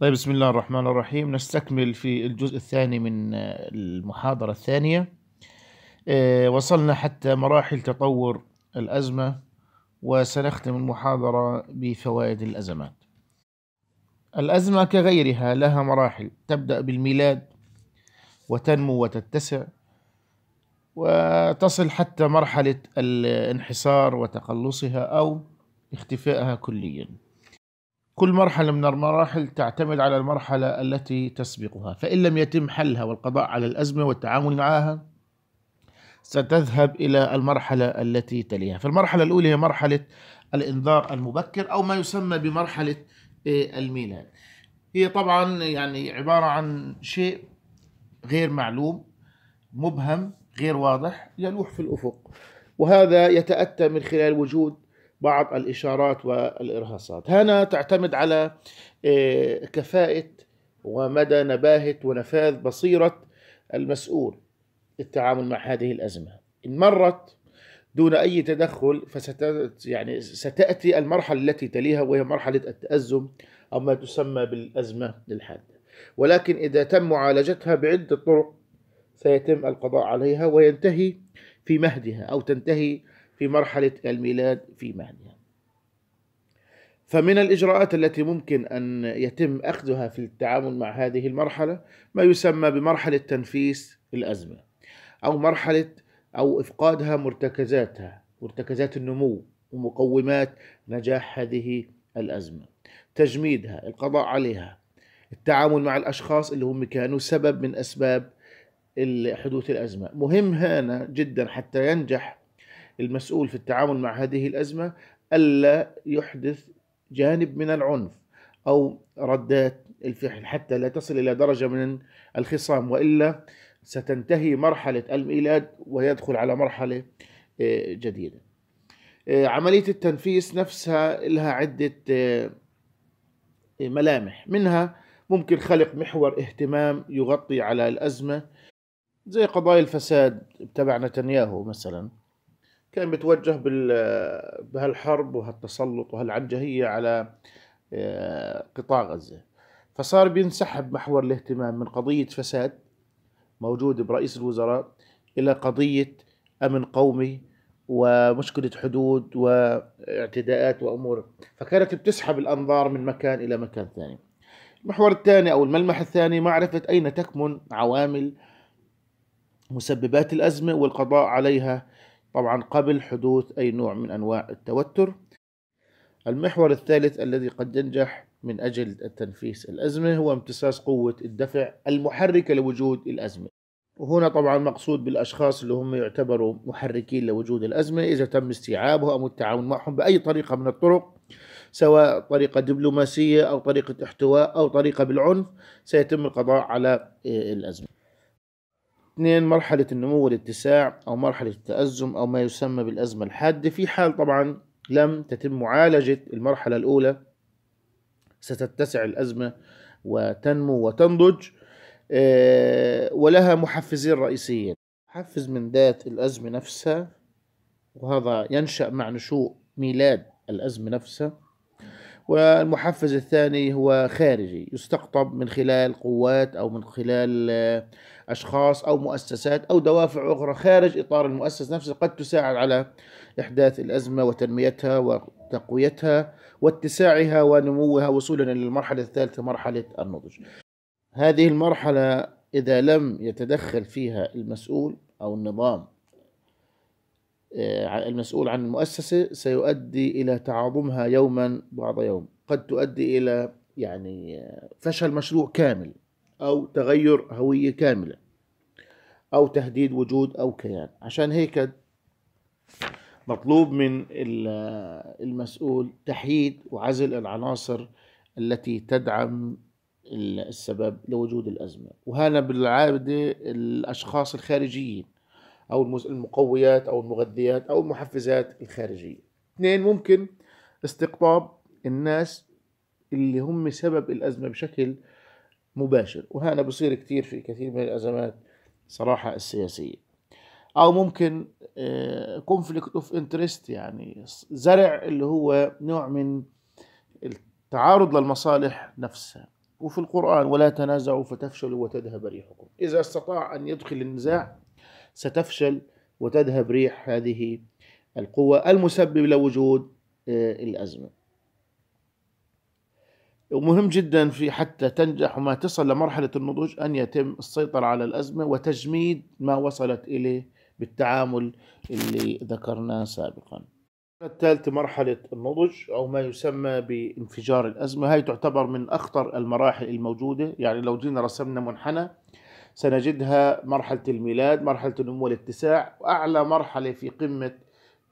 طيب بسم الله الرحمن الرحيم نستكمل في الجزء الثاني من آه، المحاضرة الثانية آه، وصلنا حتى مراحل تطور الأزمة وسنختم المحاضرة بفوائد الأزمات الأزمة كغيرها لها مراحل تبدأ بالميلاد وتنمو وتتسع وتصل حتى مرحلة الانحسار وتقلصها أو اختفائها كلياً كل مرحلة من المراحل تعتمد على المرحلة التي تسبقها فإن لم يتم حلها والقضاء على الأزمة والتعامل معها ستذهب إلى المرحلة التي تليها فالمرحلة الأولى هي مرحلة الإنذار المبكر أو ما يسمى بمرحلة آه، الميلاد هي طبعا يعني عبارة عن شيء غير معلوم مبهم غير واضح يلوح في الأفق وهذا يتأتى من خلال وجود بعض الإشارات والإرهاصات هنا تعتمد على آه، كفاءة ومدى نباهة ونفاذ بصيرة المسؤول التعامل مع هذه الأزمة إن مرت دون أي تدخل فست يعني ستأتي المرحلة التي تليها وهي مرحلة التأزم أو ما تسمى بالأزمة الحادة ولكن إذا تم معالجتها بعدة طرق سيتم القضاء عليها وينتهي في مهدها أو تنتهي في مرحلة الميلاد في مهدها فمن الإجراءات التي ممكن أن يتم أخذها في التعامل مع هذه المرحلة ما يسمى بمرحلة تنفيس الأزمة أو مرحلة أو إفقادها مرتكزاتها مرتكزات النمو ومقومات نجاح هذه الأزمة تجميدها القضاء عليها التعامل مع الأشخاص اللي هم كانوا سبب من أسباب حدوث الأزمة مهم هنا جدا حتى ينجح المسؤول في التعامل مع هذه الأزمة ألا يحدث جانب من العنف أو ردات الفعل حتى لا تصل إلى درجة من الخصام وإلا ستنتهي مرحلة الميلاد ويدخل على مرحلة آه، جديدة آه، عملية التنفيس نفسها لها عدة آه، ملامح منها ممكن خلق محور اهتمام يغطي على الأزمة زي قضايا الفساد تبع نتنياهو مثلا كان بيتوجه بهالحرب وهالتسلط وهالعنجهية على آه، قطاع غزة فصار بينسحب محور الاهتمام من قضية فساد موجودة برئيس الوزراء إلى قضية أمن قومي ومشكلة حدود واعتداءات وأمور فكانت بتسحب الأنظار من مكان إلى مكان ثاني المحور الثاني أو الملمح الثاني معرفة أين تكمن عوامل مسببات الأزمة والقضاء عليها طبعا قبل حدوث أي نوع من أنواع التوتر المحور الثالث الذي قد ينجح من أجل التنفيس الأزمة هو امتصاص قوة الدفع المحركة لوجود الأزمة وهنا طبعا مقصود بالأشخاص اللي هم يعتبروا محركين لوجود الأزمة إذا تم استيعابهم أو التعاون معهم بأي طريقة من الطرق سواء طريقة دبلوماسية أو طريقة احتواء أو طريقة بالعنف سيتم القضاء على آه، الأزمة اثنين مرحلة النمو والاتساع أو مرحلة التأزم أو ما يسمى بالأزمة الحادة في حال طبعا لم تتم معالجة المرحلة الأولى ستتسع الأزمة وتنمو وتنضج آه، ولها محفزين رئيسيين محفز من ذات الأزمة نفسها وهذا ينشأ مع نشوء ميلاد الأزمة نفسها والمحفز الثاني هو خارجي يستقطب من خلال قوات أو من خلال آه، أشخاص أو مؤسسات أو دوافع أخرى خارج إطار المؤسس نفسه قد تساعد على إحداث الأزمة وتنميتها وتقويتها واتساعها ونموها وصولا إلى المرحلة الثالثة مرحلة النضج هذه المرحلة إذا لم يتدخل فيها المسؤول أو النظام آه، المسؤول عن المؤسسة سيؤدي إلى تعاظمها يوما بعد يوم قد تؤدي إلى يعني آه، فشل مشروع كامل أو تغير هوية كاملة أو تهديد وجود أو كيان عشان هيك مطلوب من آه، المسؤول تحييد وعزل العناصر التي تدعم السبب لوجود الأزمة وهنا بالعادة الأشخاص الخارجيين او المقويات او المغذيات او المحفزات الخارجيه اثنين ممكن استقطاب الناس اللي هم سبب الازمه بشكل مباشر وهنا بصير كثير في كثير من الازمات صراحه السياسيه او ممكن كونفليكت اوف انترست يعني زرع اللي هو نوع من التعارض للمصالح نفسها وفي القرآن ولا تنازعوا فتفشلوا وتذهب ريحكم إذا استطاع أن يدخل النزاع ستفشل وتذهب ريح هذه القوة المسبب لوجود آه، الأزمة ومهم جدا في حتى تنجح وما تصل لمرحلة النضوج أن يتم السيطرة على الأزمة وتجميد ما وصلت إليه بالتعامل اللي ذكرناه سابقا الثالثة مرحلة النضج أو ما يسمى بانفجار الأزمة هاي تعتبر من أخطر المراحل الموجودة يعني لو جينا رسمنا منحنى سنجدها مرحلة الميلاد مرحلة النمو والاتساع وأعلى مرحلة في قمة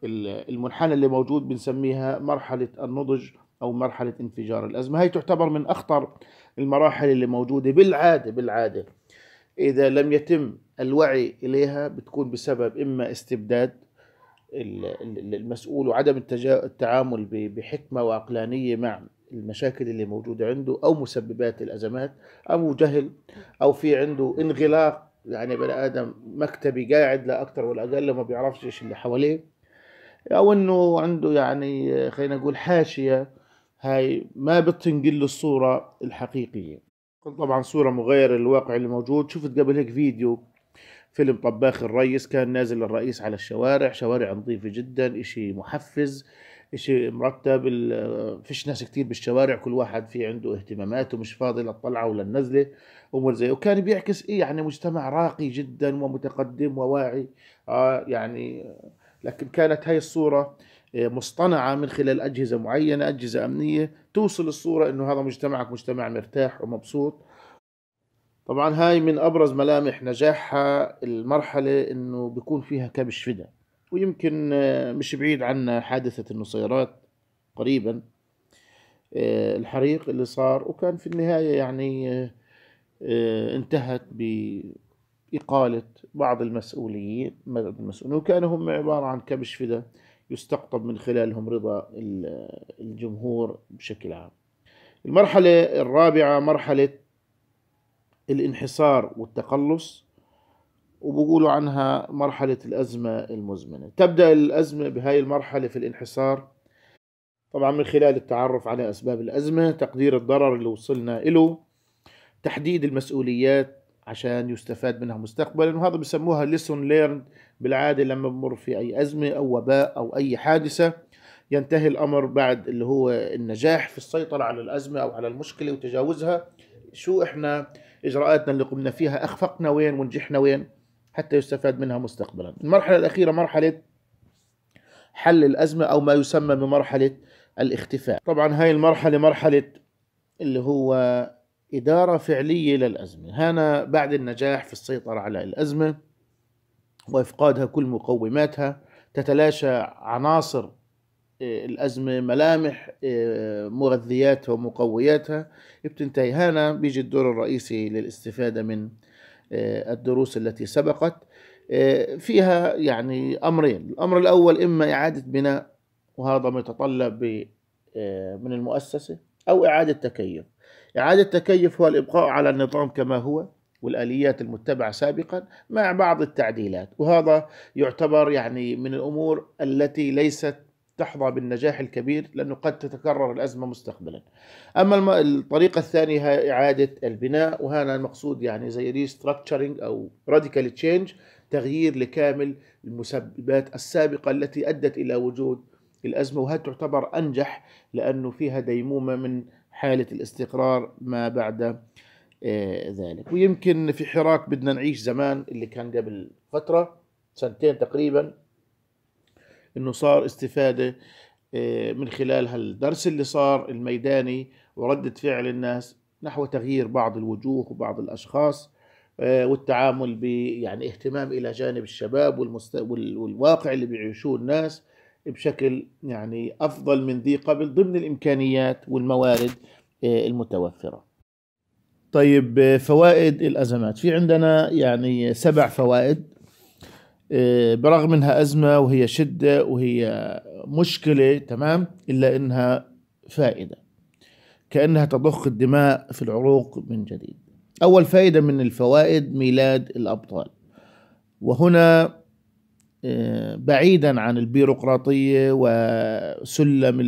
المنحنى اللي موجود بنسميها مرحلة النضج أو مرحلة انفجار الأزمة هي تعتبر من أخطر المراحل اللي موجودة بالعادة بالعادة إذا لم يتم الوعي إليها بتكون بسبب إما استبداد المسؤول وعدم التعامل بحكمة وعقلانية مع المشاكل اللي موجودة عنده أو مسببات الأزمات أو جهل أو في عنده انغلاق يعني بني آدم مكتبي قاعد لا أكثر ولا أقل ما بيعرفش إيش اللي حواليه أو إنه عنده يعني خلينا نقول حاشية هاي ما بتنقل له الصورة الحقيقية طبعا صورة مغايرة للواقع اللي موجود شفت قبل هيك فيديو فيلم طباخ الريس كان نازل الرئيس على الشوارع شوارع نظيفة جدا اشي محفز إشي مرتب فيش ناس كتير بالشوارع كل واحد في عنده اهتماماته مش فاضي للطلعة ولا النزلة أمور زي وكان بيعكس إيه يعني مجتمع راقي جدا ومتقدم وواعي آه يعني لكن كانت هاي الصورة آه، مصطنعة من خلال أجهزة معينة أجهزة أمنية توصل الصورة أنه هذا مجتمعك مجتمع مرتاح ومبسوط طبعا هاي من أبرز ملامح نجاحها المرحلة أنه بيكون فيها كبش فدا ويمكن آه، مش بعيد عنا حادثة النصيرات قريبا آه، الحريق اللي صار وكان في النهاية يعني آه، انتهت بإقالة بعض المسؤولين بعض المسؤولين وكانوا هم عبارة عن كبش فدا يستقطب من خلالهم رضا الجمهور بشكل عام المرحلة الرابعة مرحلة الانحصار والتقلص وبقولوا عنها مرحلة الأزمة المزمنة تبدأ الأزمة بهاي المرحلة في الانحسار طبعا من خلال التعرف على أسباب الأزمة تقدير الضرر اللي وصلنا إله تحديد المسؤوليات عشان يستفاد منها مستقبلا وهذا بسموها ليسون ليرند بالعادة لما بمر في أي أزمة أو وباء أو أي حادثة ينتهي الأمر بعد اللي هو النجاح في السيطرة على الأزمة أو على المشكلة وتجاوزها شو إحنا إجراءاتنا اللي قمنا فيها أخفقنا وين ونجحنا وين حتى يستفاد منها مستقبلا المرحلة الأخيرة مرحلة حل الأزمة أو ما يسمى بمرحلة الاختفاء طبعا هاي المرحلة مرحلة اللي هو إدارة فعلية للأزمة هنا بعد النجاح في السيطرة على الأزمة وإفقادها كل مقوماتها تتلاشى عناصر آه، الأزمة ملامح آه، مغذياتها ومقوياتها بتنتهي هنا بيجي الدور الرئيسي للاستفادة من آه، الدروس التي سبقت آه، فيها يعني أمرين الأمر الأول إما إعادة بناء وهذا ما يتطلب آه، من المؤسسة أو إعادة تكيف إعادة تكيف هو الإبقاء على النظام كما هو والآليات المتبعة سابقا مع بعض التعديلات وهذا يعتبر يعني من الأمور التي ليست تحظى بالنجاح الكبير لأنه قد تتكرر الأزمة مستقبلا أما الطريقة الثانية هي إعادة البناء وهنا المقصود يعني زي restructuring أو راديكال تشينج تغيير لكامل المسببات السابقة التي أدت إلى وجود الأزمة وهذه تعتبر أنجح لأنه فيها ديمومة من حالة الاستقرار ما بعد آه، ذلك ويمكن في حراك بدنا نعيش زمان اللي كان قبل فترة سنتين تقريبا انه صار استفاده آه، من خلال هالدرس اللي صار الميداني وردة فعل الناس نحو تغيير بعض الوجوه وبعض الاشخاص آه، والتعامل ب يعني اهتمام الى جانب الشباب والمست... والواقع اللي بيعيشوه الناس بشكل يعني افضل من ذي قبل ضمن الامكانيات والموارد آه، المتوفره. طيب فوائد الازمات في عندنا يعني سبع فوائد آه، برغم انها ازمه وهي شده وهي مشكله تمام الا انها فائده كانها تضخ الدماء في العروق من جديد اول فائده من الفوائد ميلاد الابطال وهنا آه، بعيدا عن البيروقراطيه وسلم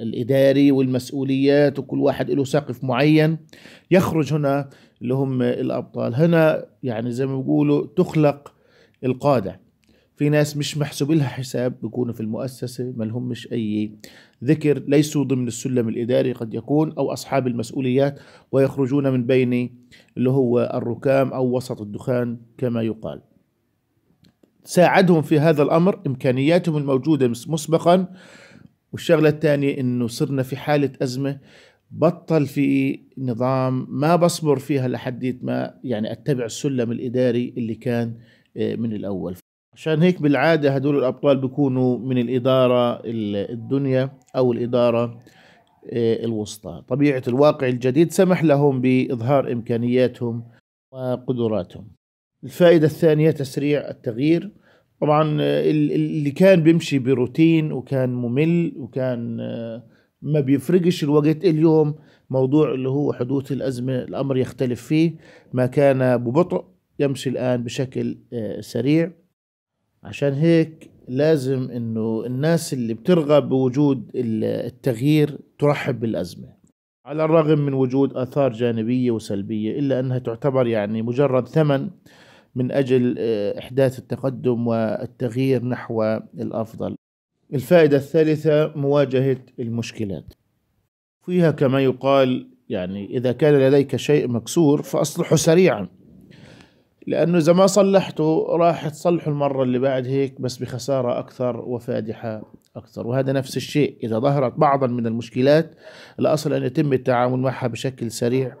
الاداري والمسؤوليات وكل واحد له سقف معين يخرج هنا اللي هم الابطال هنا يعني زي ما بيقولوا تخلق القادة في ناس مش محسوب لها حساب بيكونوا في المؤسسة ما لهمش أي ذكر ليسوا ضمن السلم الإداري قد يكون أو أصحاب المسؤوليات ويخرجون من بين اللي هو الركام أو وسط الدخان كما يقال ساعدهم في هذا الأمر إمكانياتهم الموجودة مسبقا والشغلة الثانية أنه صرنا في حالة أزمة بطل في نظام ما بصبر فيها لحد ما يعني أتبع السلم الإداري اللي كان إيه، من الأول عشان هيك بالعادة هدول الأبطال بيكونوا من الإدارة الدنيا أو الإدارة إيه، الوسطى طبيعة الواقع الجديد سمح لهم بإظهار إمكانياتهم وقدراتهم الفائدة الثانية تسريع التغيير طبعا إيه، اللي كان بيمشي بروتين وكان ممل وكان آه، ما بيفرقش الوقت اليوم موضوع اللي هو حدوث الأزمة الأمر يختلف فيه ما كان ببطء يمشي الآن بشكل آه، سريع عشان هيك لازم انه الناس اللي بترغب بوجود التغيير ترحب بالازمه على الرغم من وجود اثار جانبيه وسلبيه الا انها تعتبر يعني مجرد ثمن من اجل آه، احداث التقدم والتغيير نحو الافضل. الفائده الثالثه مواجهه المشكلات. فيها كما يقال يعني اذا كان لديك شيء مكسور فاصلحه سريعا لأنه إذا ما صلحته راح تصلحه المرة اللي بعد هيك بس بخسارة أكثر وفادحة أكثر وهذا نفس الشيء إذا ظهرت بعضا من المشكلات الأصل أن يتم التعامل معها بشكل سريع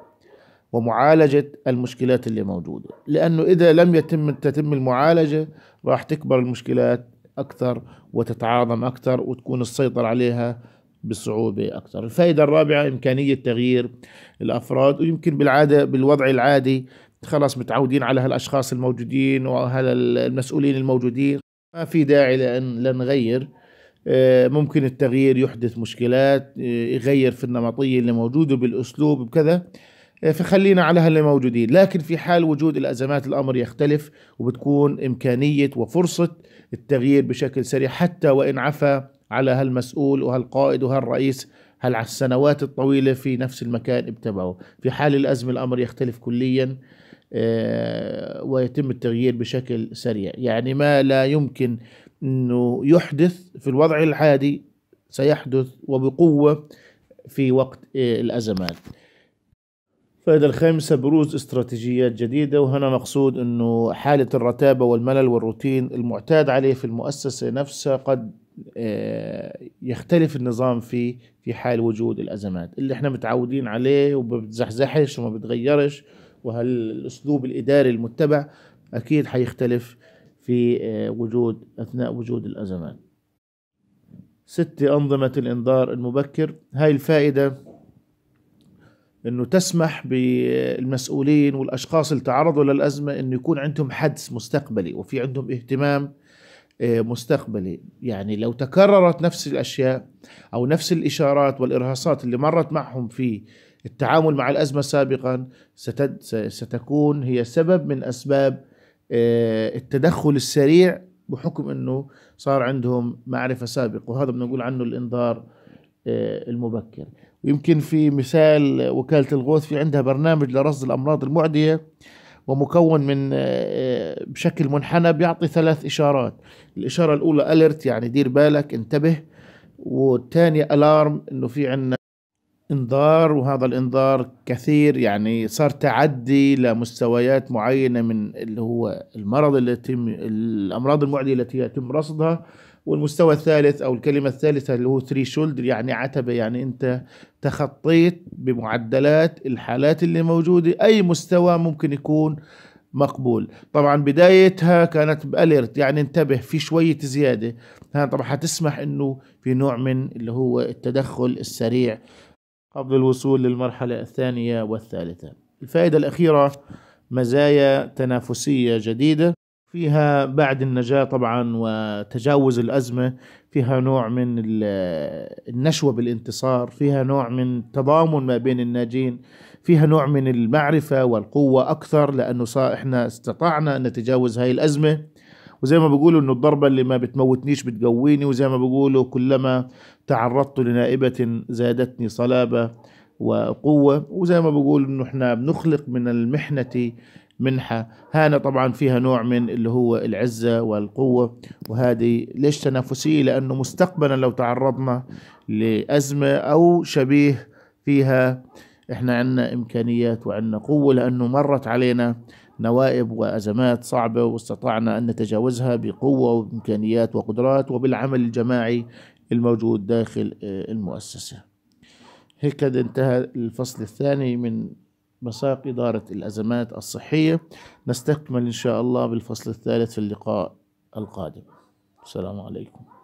ومعالجة المشكلات اللي موجودة لأنه إذا لم يتم تتم المعالجة راح تكبر المشكلات أكثر وتتعاظم أكثر وتكون السيطرة عليها بصعوبة أكثر الفائدة الرابعة إمكانية تغيير الأفراد ويمكن بالعادة بالوضع العادي خلاص متعودين على هالاشخاص الموجودين المسؤولين الموجودين ما في داعي لان لنغير آه، ممكن التغيير يحدث مشكلات آه، يغير في النمطيه اللي موجوده بالاسلوب بكذا آه، فخلينا على هاللي موجودين لكن في حال وجود الأزمات الأمر يختلف وبتكون إمكانية وفرصة التغيير بشكل سريع حتى وإن عفى على هالمسؤول وهالقائد وهالرئيس هل على السنوات الطويلة في نفس المكان ابتبعه في حال الأزمة الأمر يختلف كليا آه، ويتم التغيير بشكل سريع يعني ما لا يمكن أنه يحدث في الوضع العادي سيحدث وبقوة في وقت آه، الأزمات فائدة الخامسة بروز استراتيجيات جديدة وهنا مقصود أنه حالة الرتابة والملل والروتين المعتاد عليه في المؤسسة نفسها قد آه، يختلف النظام فيه في حال وجود الأزمات اللي احنا متعودين عليه وما بتزحزحش وما بتغيرش وهل الأسلوب الإداري المتبع أكيد حيختلف في آه، وجود أثناء وجود الأزمات ستة أنظمة الإنذار المبكر هاي الفائدة أنه تسمح بالمسؤولين والأشخاص اللي تعرضوا للأزمة أنه يكون عندهم حدس مستقبلي وفي عندهم اهتمام آه، مستقبلي يعني لو تكررت نفس الأشياء أو نفس الإشارات والإرهاصات اللي مرت معهم في التعامل مع الأزمة سابقا ستكون هي سبب من أسباب آه، التدخل السريع بحكم أنه صار عندهم معرفة سابقة وهذا بنقول عنه الإنذار آه، المبكر ويمكن في مثال وكالة الغوث في عندها برنامج لرصد الأمراض المعدية ومكون من آه، بشكل منحنى بيعطي ثلاث إشارات الإشارة الأولى ألرت يعني دير بالك انتبه والثانية ألارم أنه في عندنا انذار وهذا الانذار كثير يعني صار تعدي لمستويات معينه من اللي هو المرض اللي يتم الامراض المعديه التي يتم رصدها والمستوى الثالث او الكلمه الثالثه اللي هو ثري شولدر يعني عتبه يعني انت تخطيت بمعدلات الحالات اللي موجوده اي مستوى ممكن يكون مقبول طبعا بدايتها كانت باليرت يعني انتبه في شويه زياده طبعا حتسمح انه في نوع من اللي هو التدخل السريع قبل الوصول للمرحلة الثانية والثالثة. الفائدة الأخيرة مزايا تنافسية جديدة فيها بعد النجاة طبعا وتجاوز الأزمة فيها نوع من النشوة بالانتصار فيها نوع من تضامن ما بين الناجين فيها نوع من المعرفة والقوة أكثر لأنه صار إحنا استطعنا أن نتجاوز هاي الأزمة وزي ما بيقولوا انه الضربة اللي ما بتموتنيش بتقويني وزي ما بيقولوا كلما تعرضت لنائبة زادتني صلابة وقوة وزي ما بقول انه احنا بنخلق من المحنة منحة هنا طبعا فيها نوع من اللي هو العزة والقوة وهذه ليش تنافسية لأنه مستقبلا لو تعرضنا لأزمة أو شبيه فيها احنا عندنا إمكانيات وعندنا قوة لأنه مرت علينا نوائب وأزمات صعبة واستطعنا أن نتجاوزها بقوة وإمكانيات وقدرات وبالعمل الجماعي الموجود داخل آه، المؤسسة هكذا انتهى الفصل الثاني من مساق إدارة الأزمات الصحية نستكمل إن شاء الله بالفصل الثالث في اللقاء القادم السلام عليكم